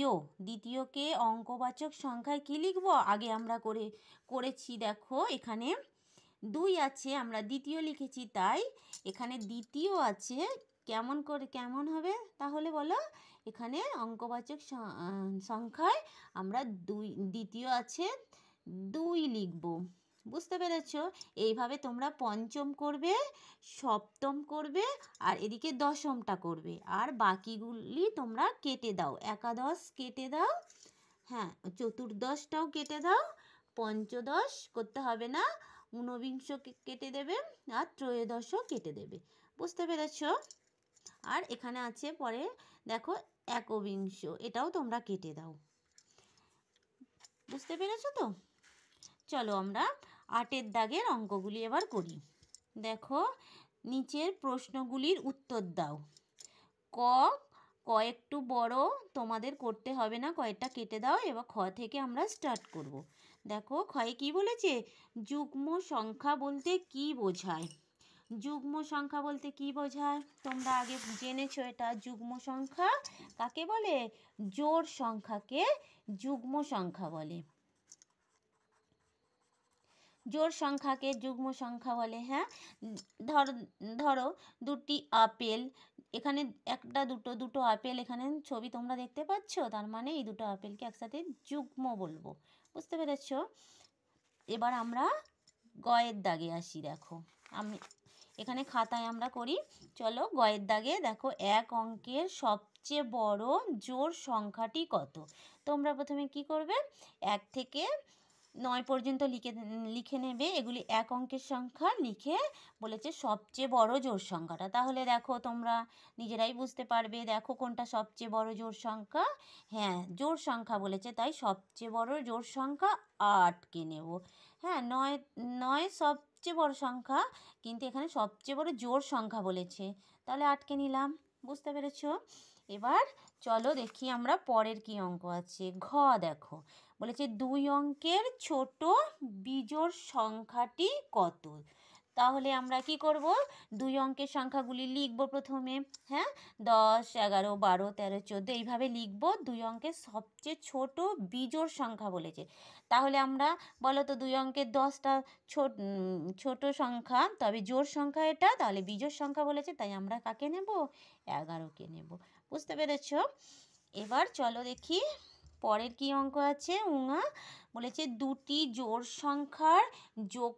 ইয় দ্বিতীয়কে অঙ্কবাচক সংখ্যায় কী লিখব আগে আমরা করে করেছি দেখো এখানে দুই আছে আমরা দ্বিতীয় লিখেছি তাই এখানে দ্বিতীয় আছে কেমন করে কেমন হবে তাহলে বলো এখানে অঙ্কবাচক সংখ্যায় আমরা দুই দ্বিতীয় আছে দুই লিখব বুঝতে পেরেছ এইভাবে তোমরা পঞ্চম করবে সপ্তম করবে আর এদিকে দশমটা করবে আর বাকিগুলি তোমরা কেটে দাও একাদশ কেটে দাও হ্যাঁ চতুর্দশটাও কেটে দাও পঞ্চদশ করতে হবে না ঊনবিংশ কেটে দেবে আর ত্রয়োদশও কেটে দেবে বুঝতে পেরেছ আর এখানে আছে পরে দেখো একবিংশ এটাও তোমরা কেটে দাও বুঝতে পেরেছো তো চলো আমরা আটের দাগের অঙ্কগুলি এবার করি দেখো নিচের প্রশ্নগুলির উত্তর দাও ক ক একটু বড় তোমাদের করতে হবে না কয়টা কেটে দাও এবার খ থেকে আমরা স্টার্ট করব। দেখো খয়ে কি বলেছে যুগ্ম সংখ্যা বলতে কি বোঝায় যুগ্ম সংখ্যা বলতে কি বোঝায় তোমরা আগে জেনেছো এটা যুগ্ম সংখ্যা কাকে বলে জোর সংখ্যাকে যুগ্ম সংখ্যা বলে জোর সংখ্যাকে যুগ্ম সংখ্যা বলে হ্যাঁ ধর ধরো দুটি আপেল এখানে একটা দুটো দুটো আপেল এখানে ছবি তোমরা দেখতে পাচ্ছ তার মানে এই দুটো আপেলকে একসাথে যুগ্ম বলবো বুঝতে পেরেছ এবার আমরা গয়ের দাগে আসি দেখো আমি এখানে খাতায় আমরা করি চলো গয়ের দাগে দেখো এক অঙ্কের সবচেয়ে বড় জোর সংখ্যাটি কত তোমরা প্রথমে কি করবে এক থেকে নয় পর্যন্ত লিখে লিখে নেবে এগুলি এক অঙ্কের সংখ্যা লিখে বলেছে সবচেয়ে বড় জোর সংখ্যাটা তাহলে দেখো তোমরা নিজেরাই বুঝতে পারবে দেখো কোনটা সবচেয়ে বড় জোর সংখ্যা হ্যাঁ জোর সংখ্যা বলেছে তাই সবচেয়ে বড় জোর সংখ্যা আটকে নেব হ্যাঁ নয় নয় সবচেয়ে বড় সংখ্যা কিন্তু এখানে সবচেয়ে বড় জোর সংখ্যা বলেছে তাহলে আটকে নিলাম বুঝতে পেরেছো এবার চলো দেখি আমরা পরের কি অঙ্ক আছে ঘ দেখো বলেছে দুই অঙ্কের ছোট বিজোড় সংখ্যাটি কত তাহলে আমরা কি করব দুই অঙ্কের সংখ্যাগুলি লিখব প্রথমে হ্যাঁ দশ এগারো বারো তেরো চোদ্দো এইভাবে লিখব দুই অঙ্কের সবচেয়ে ছোট বিজোড় সংখ্যা বলেছে তাহলে আমরা বলো তো দুই অঙ্কের দশটা ছোট ছোট সংখ্যা তবে জোর সংখ্যা এটা তাহলে বিজোড় সংখ্যা বলেছে তাই আমরা কাকে নেব এগারোকে নেব বুঝতে পেরেছ এবার চলো দেখি পরের কি অঙ্ক আছে উঙা বলেছে দুটি জোর সংখ্যার যোগ